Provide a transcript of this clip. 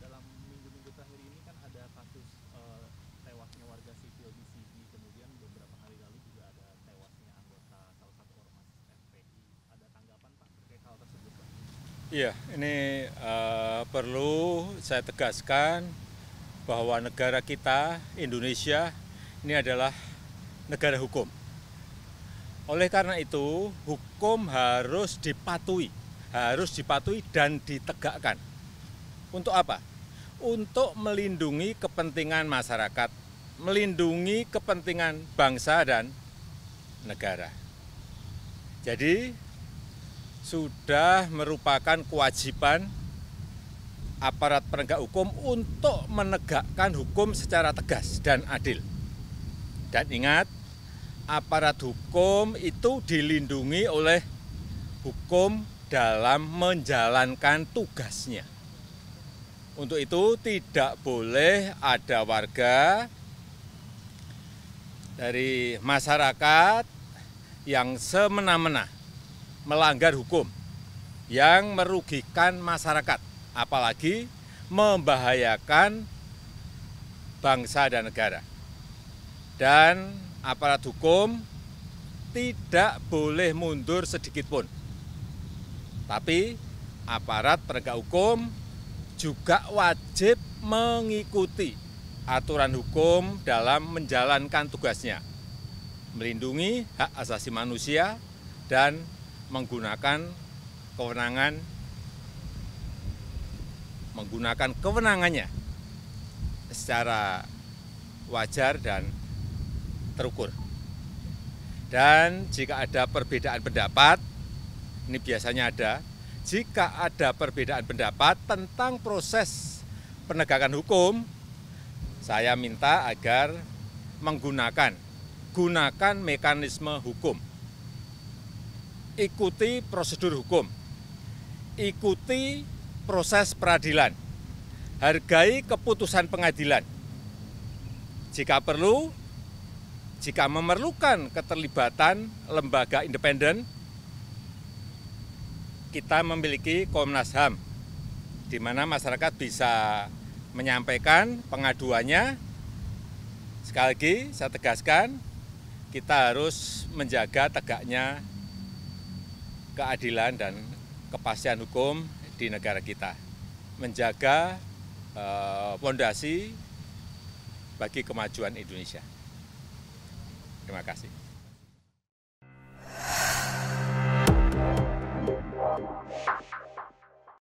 dalam minggu-minggu terakhir ini kan ada kasus uh, tewasnya warga sipil di sini kemudian beberapa hari lalu juga ada tewasnya anggota salah satu ormas FPI. Ada tanggapan Pak terkait hal tersebut Pak? Iya, ini uh, perlu saya tegaskan bahwa negara kita, Indonesia, ini adalah negara hukum. Oleh karena itu, hukum harus dipatuhi, harus dipatuhi dan ditegakkan. Untuk apa? Untuk melindungi kepentingan masyarakat, melindungi kepentingan bangsa dan negara. Jadi sudah merupakan kewajiban aparat penegak hukum untuk menegakkan hukum secara tegas dan adil. Dan ingat, aparat hukum itu dilindungi oleh hukum dalam menjalankan tugasnya. Untuk itu tidak boleh ada warga dari masyarakat yang semena-mena melanggar hukum yang merugikan masyarakat, apalagi membahayakan bangsa dan negara. Dan aparat hukum tidak boleh mundur sedikit pun. Tapi aparat penegak hukum juga wajib mengikuti aturan hukum dalam menjalankan tugasnya, melindungi hak asasi manusia, dan menggunakan kewenangan menggunakan kewenangannya secara wajar dan terukur. Dan jika ada perbedaan pendapat, ini biasanya ada jika ada perbedaan pendapat tentang proses penegakan hukum, saya minta agar menggunakan gunakan mekanisme hukum. Ikuti prosedur hukum. Ikuti proses peradilan. Hargai keputusan pengadilan. Jika perlu, jika memerlukan keterlibatan lembaga independen, kita memiliki Komnas HAM, di mana masyarakat bisa menyampaikan pengaduannya. Sekali lagi saya tegaskan, kita harus menjaga tegaknya keadilan dan kepastian hukum di negara kita. Menjaga eh, fondasi bagi kemajuan Indonesia. Terima kasih.